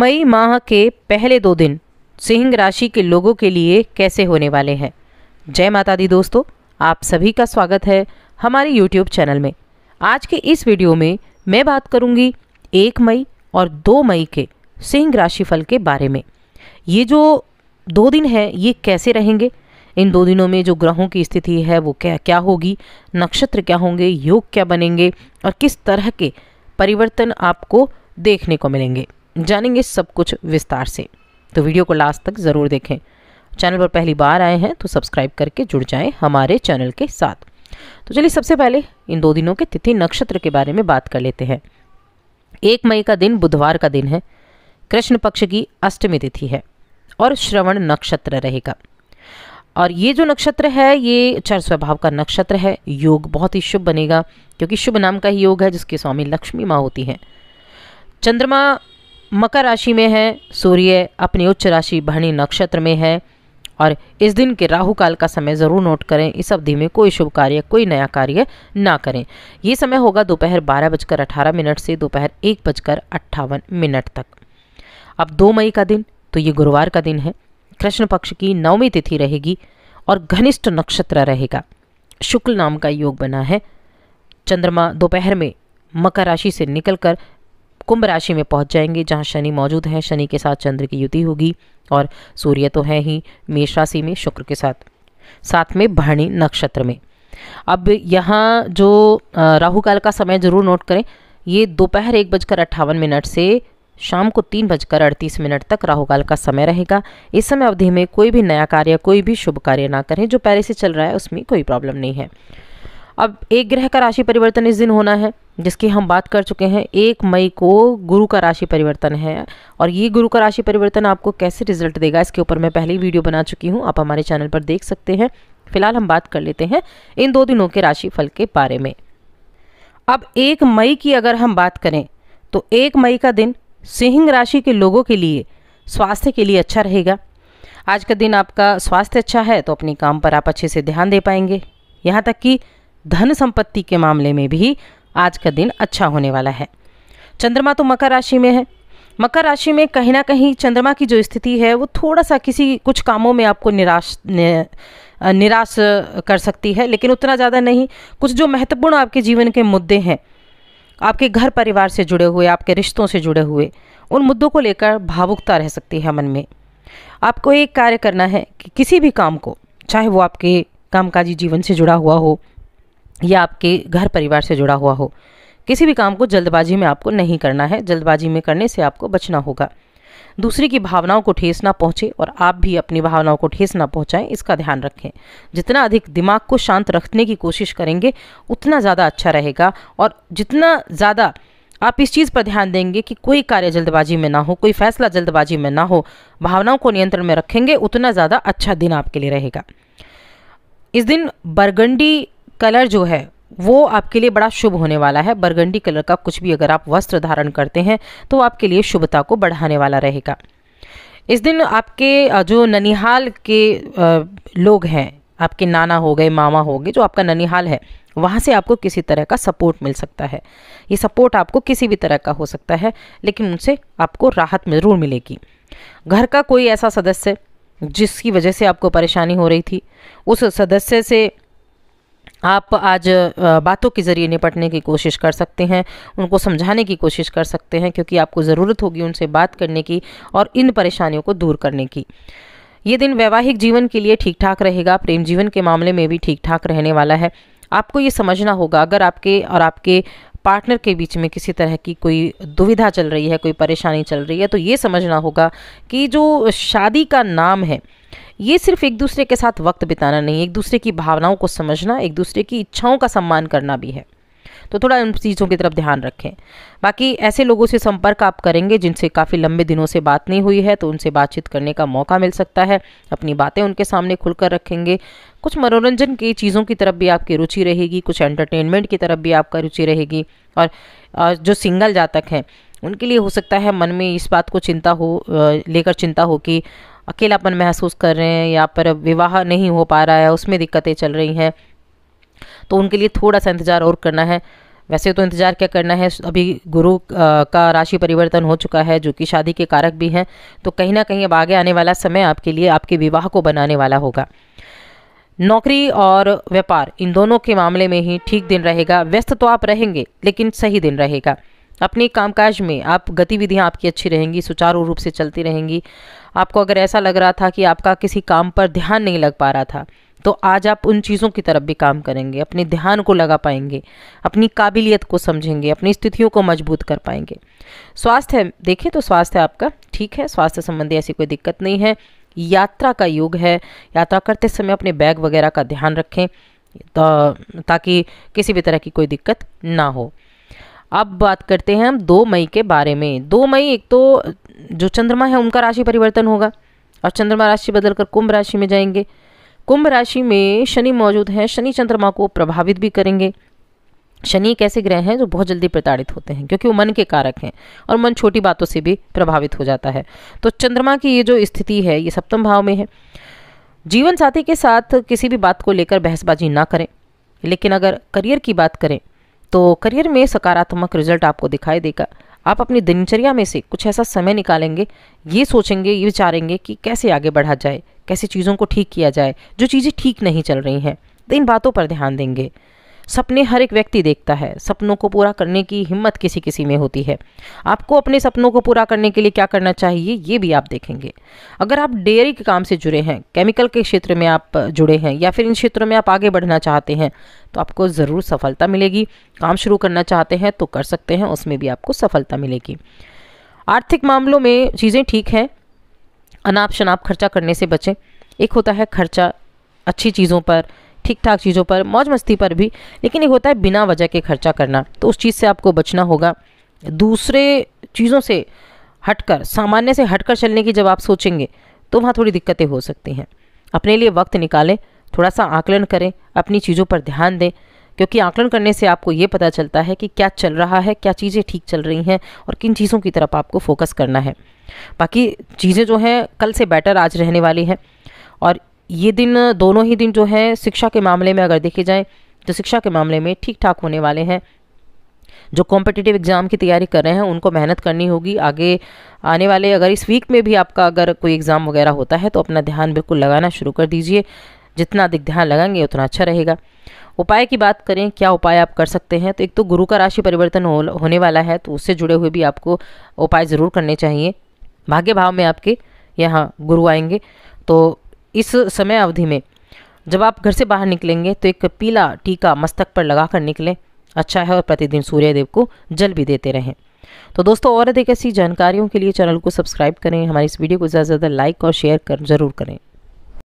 मई माह के पहले दो दिन सिंह राशि के लोगों के लिए कैसे होने वाले हैं जय माता दी दोस्तों आप सभी का स्वागत है हमारे यूट्यूब चैनल में आज के इस वीडियो में मैं बात करूंगी एक मई और दो मई के सिंह राशिफल के बारे में ये जो दो दिन है ये कैसे रहेंगे इन दो दिनों में जो ग्रहों की स्थिति है वो क्या क्या होगी नक्षत्र क्या होंगे योग क्या बनेंगे और किस तरह के परिवर्तन आपको देखने को मिलेंगे जानेंगे सब कुछ विस्तार से तो वीडियो को लास्ट तक ज़रूर देखें चैनल पर पहली बार आए हैं तो सब्सक्राइब करके जुड़ जाएं हमारे चैनल के साथ तो चलिए सबसे पहले इन दो दिनों के तिथि नक्षत्र के बारे में बात कर लेते हैं एक मई का दिन बुधवार का दिन है कृष्ण पक्ष की अष्टमी तिथि है और श्रवण नक्षत्र रहेगा और ये जो नक्षत्र है ये चर स्वभाव का नक्षत्र है योग बहुत ही शुभ बनेगा क्योंकि शुभ नाम का ही योग है जिसके स्वामी लक्ष्मी माँ होती हैं चंद्रमा मकर राशि में है सूर्य अपनी उच्च राशि भरणी नक्षत्र में है और इस दिन के राहु काल का समय ज़रूर नोट करें इस अवधि में कोई शुभ कार्य कोई नया कार्य ना करें ये समय होगा दोपहर बारह बजकर अठारह मिनट से दोपहर एक बजकर अट्ठावन मिनट तक अब दो मई का दिन तो ये गुरुवार का दिन है कृष्ण पक्ष की नौवीं तिथि रहेगी और घनिष्ठ नक्षत्र रहेगा शुक्ल नाम का योग बना है चंद्रमा दोपहर में मकर राशि से निकलकर कुंभ राशि में पहुंच जाएंगे जहां शनि मौजूद है शनि के साथ चंद्र की युति होगी और सूर्य तो है ही मेष राशि में शुक्र के साथ साथ में भरणी नक्षत्र में अब यहाँ जो राहु काल का समय जरूर नोट करें ये दोपहर एक बजकर अट्ठावन मिनट से शाम को तीन बजकर अड़तीस मिनट तक राहुकाल का समय रहेगा इस समय अवधि में कोई भी नया कार्य कोई भी शुभ कार्य ना करें जो पहले से चल रहा है उसमें कोई प्रॉब्लम नहीं है अब एक ग्रह का राशि परिवर्तन इस दिन होना है जिसकी हम बात कर चुके हैं एक मई को गुरु का राशि परिवर्तन है और ये गुरु का राशि परिवर्तन आपको कैसे रिजल्ट देगा इसके ऊपर मैं पहले ही वीडियो बना चुकी हूँ आप हमारे चैनल पर देख सकते हैं फिलहाल हम बात कर लेते हैं इन दो दिनों के राशि फल के बारे में अब एक मई की अगर हम बात करें तो एक मई का दिन सिंह राशि के लोगों के लिए स्वास्थ्य के लिए अच्छा रहेगा आज का दिन आपका स्वास्थ्य अच्छा है तो अपने काम पर आप अच्छे से ध्यान दे पाएंगे यहाँ तक कि धन संपत्ति के मामले में भी आज का दिन अच्छा होने वाला है चंद्रमा तो मकर राशि में है मकर राशि में कहीं ना कहीं चंद्रमा की जो स्थिति है वो थोड़ा सा किसी कुछ कामों में आपको निराश निराश कर सकती है लेकिन उतना ज़्यादा नहीं कुछ जो महत्वपूर्ण आपके जीवन के मुद्दे हैं आपके घर परिवार से जुड़े हुए आपके रिश्तों से जुड़े हुए उन मुद्दों को लेकर भावुकता रह सकती है मन में आपको एक कार्य करना है कि किसी भी काम को चाहे वो आपके कामकाजी जीवन से जुड़ा हुआ हो या आपके घर परिवार से जुड़ा हुआ हो किसी भी काम को जल्दबाजी में आपको नहीं करना है जल्दबाजी में करने से आपको बचना होगा दूसरे की भावनाओं को ठेस ना पहुंचे और आप भी अपनी भावनाओं को ठेस ना पहुंचाएं इसका ध्यान रखें जितना अधिक दिमाग को शांत रखने की कोशिश करेंगे उतना ज़्यादा अच्छा रहेगा और जितना ज़्यादा आप इस चीज़ पर ध्यान देंगे कि कोई कार्य जल्दबाजी में ना हो कोई फैसला जल्दबाजी में ना हो भावनाओं को नियंत्रण में रखेंगे उतना ज़्यादा अच्छा दिन आपके लिए रहेगा इस दिन बरगंडी कलर जो है वो आपके लिए बड़ा शुभ होने वाला है बरगंडी कलर का कुछ भी अगर आप वस्त्र धारण करते हैं तो आपके लिए शुभता को बढ़ाने वाला रहेगा इस दिन आपके जो ननिहाल के लोग हैं आपके नाना हो गए मामा हो गए जो आपका ननिहाल है वहाँ से आपको किसी तरह का सपोर्ट मिल सकता है ये सपोर्ट आपको किसी भी तरह का हो सकता है लेकिन उनसे आपको राहत जरूर मिलेगी घर का कोई ऐसा सदस्य जिसकी वजह से आपको परेशानी हो रही थी उस सदस्य से आप आज बातों के ज़रिए निपटने की कोशिश कर सकते हैं उनको समझाने की कोशिश कर सकते हैं क्योंकि आपको ज़रूरत होगी उनसे बात करने की और इन परेशानियों को दूर करने की ये दिन वैवाहिक जीवन के लिए ठीक ठाक रहेगा प्रेम जीवन के मामले में भी ठीक ठाक रहने वाला है आपको ये समझना होगा अगर आपके और आपके पार्टनर के बीच में किसी तरह की कोई दुविधा चल रही है कोई परेशानी चल रही है तो ये समझना होगा कि जो शादी का नाम है ये सिर्फ एक दूसरे के साथ वक्त बिताना नहीं एक दूसरे की भावनाओं को समझना एक दूसरे की इच्छाओं का सम्मान करना भी है तो थोड़ा इन चीज़ों की तरफ ध्यान रखें बाकी ऐसे लोगों से संपर्क आप करेंगे जिनसे काफ़ी लंबे दिनों से बात नहीं हुई है तो उनसे बातचीत करने का मौका मिल सकता है अपनी बातें उनके सामने खुलकर रखेंगे कुछ मनोरंजन की चीज़ों की तरफ भी आपकी रुचि रहेगी कुछ एंटरटेनमेंट की तरफ भी आपका रुचि रहेगी और जो सिंगल जातक हैं उनके लिए हो सकता है मन में इस बात को चिंता हो लेकर चिंता हो कि अकेलापन महसूस कर रहे हैं या पर विवाह नहीं हो पा रहा है उसमें दिक्कतें चल रही हैं तो उनके लिए थोड़ा सा इंतज़ार और करना है वैसे तो इंतज़ार क्या करना है अभी गुरु का राशि परिवर्तन हो चुका है जो कि शादी के कारक भी हैं तो कहीं ना कहीं अब आगे आने वाला समय आपके लिए आपके विवाह को बनाने वाला होगा नौकरी और व्यापार इन दोनों के मामले में ही ठीक दिन रहेगा व्यस्त तो आप रहेंगे लेकिन सही दिन रहेगा अपने कामकाज में आप गतिविधियां आपकी अच्छी रहेंगी सुचारू रूप से चलती रहेंगी आपको अगर ऐसा लग रहा था कि आपका किसी काम पर ध्यान नहीं लग पा रहा था तो आज आप उन चीज़ों की तरफ भी काम करेंगे अपने ध्यान को लगा पाएंगे अपनी काबिलियत को समझेंगे अपनी स्थितियों को मजबूत कर पाएंगे स्वास्थ्य देखें तो स्वास्थ्य आपका ठीक है स्वास्थ्य संबंधी ऐसी कोई दिक्कत नहीं है यात्रा का योग है यात्रा करते समय अपने बैग वगैरह का ध्यान रखें ताकि किसी भी तरह की कोई दिक्कत ना हो अब बात करते हैं हम दो मई के बारे में दो मई एक तो जो चंद्रमा है उनका राशि परिवर्तन होगा और चंद्रमा राशि बदलकर कुंभ राशि में जाएंगे कुंभ राशि में शनि मौजूद हैं शनि चंद्रमा को प्रभावित भी करेंगे शनि एक ऐसे ग्रह हैं जो बहुत जल्दी प्रताड़ित होते हैं क्योंकि वो मन के कारक हैं और मन छोटी बातों से भी प्रभावित हो जाता है तो चंद्रमा की ये जो स्थिति है ये सप्तम भाव में है जीवन साथी के साथ किसी भी बात को लेकर बहसबाजी ना करें लेकिन अगर करियर की बात करें तो करियर में सकारात्मक रिजल्ट आपको दिखाई देगा आप अपनी दिनचर्या में से कुछ ऐसा समय निकालेंगे ये सोचेंगे ये विचारेंगे कि कैसे आगे बढ़ा जाए कैसे चीज़ों को ठीक किया जाए जो चीज़ें ठीक नहीं चल रही हैं तो इन बातों पर ध्यान देंगे सपने हर एक व्यक्ति देखता है सपनों को पूरा करने की हिम्मत किसी किसी में होती है आपको अपने सपनों को पूरा करने के लिए क्या करना चाहिए ये भी आप देखेंगे अगर आप डेयरी के काम से जुड़े हैं केमिकल के क्षेत्र में आप जुड़े हैं या फिर इन क्षेत्रों में आप आगे बढ़ना चाहते हैं तो आपको ज़रूर सफलता मिलेगी काम शुरू करना चाहते हैं तो कर सकते हैं उसमें भी आपको सफलता मिलेगी आर्थिक मामलों में चीज़ें ठीक हैं अनाप शनाप खर्चा करने से बचें एक होता है खर्चा अच्छी चीज़ों पर ठीक ठाक चीज़ों पर मौज मस्ती पर भी लेकिन एक होता है बिना वजह के खर्चा करना तो उस चीज़ से आपको बचना होगा दूसरे चीज़ों से हटकर सामान्य से हटकर चलने की जब आप सोचेंगे तो वहाँ थोड़ी दिक्कतें हो सकती हैं अपने लिए वक्त निकालें थोड़ा सा आकलन करें अपनी चीज़ों पर ध्यान दें क्योंकि आकलन करने से आपको ये पता चलता है कि क्या चल रहा है क्या चीज़ें ठीक चल रही हैं और किन चीज़ों की तरफ आपको फोकस करना है बाकी चीज़ें जो हैं कल से बेटर आज रहने वाली हैं और ये दिन दोनों ही दिन जो है शिक्षा के मामले में अगर देखे जाए तो शिक्षा के मामले में ठीक ठाक होने वाले हैं जो कॉम्पिटिटिव एग्ज़ाम की तैयारी कर रहे हैं उनको मेहनत करनी होगी आगे आने वाले अगर इस वीक में भी आपका अगर कोई एग्ज़ाम वगैरह होता है तो अपना ध्यान बिल्कुल लगाना शुरू कर दीजिए जितना अधिक ध्यान लगाएंगे उतना अच्छा रहेगा उपाय की बात करें क्या उपाय आप कर सकते हैं तो एक तो गुरु का राशि परिवर्तन हो, होने वाला है तो उससे जुड़े हुए भी आपको उपाय ज़रूर करने चाहिए भाग्य भाव में आपके यहाँ गुरु आएंगे तो इस समय अवधि में जब आप घर से बाहर निकलेंगे तो एक पीला टीका मस्तक पर लगा कर निकलें अच्छा है और प्रतिदिन सूर्यदेव को जल भी देते रहें तो दोस्तों और अधिक ऐसी जानकारियों के लिए चैनल को सब्सक्राइब करें हमारी इस वीडियो को ज़्यादा से ज़्यादा लाइक और शेयर कर जरूर करें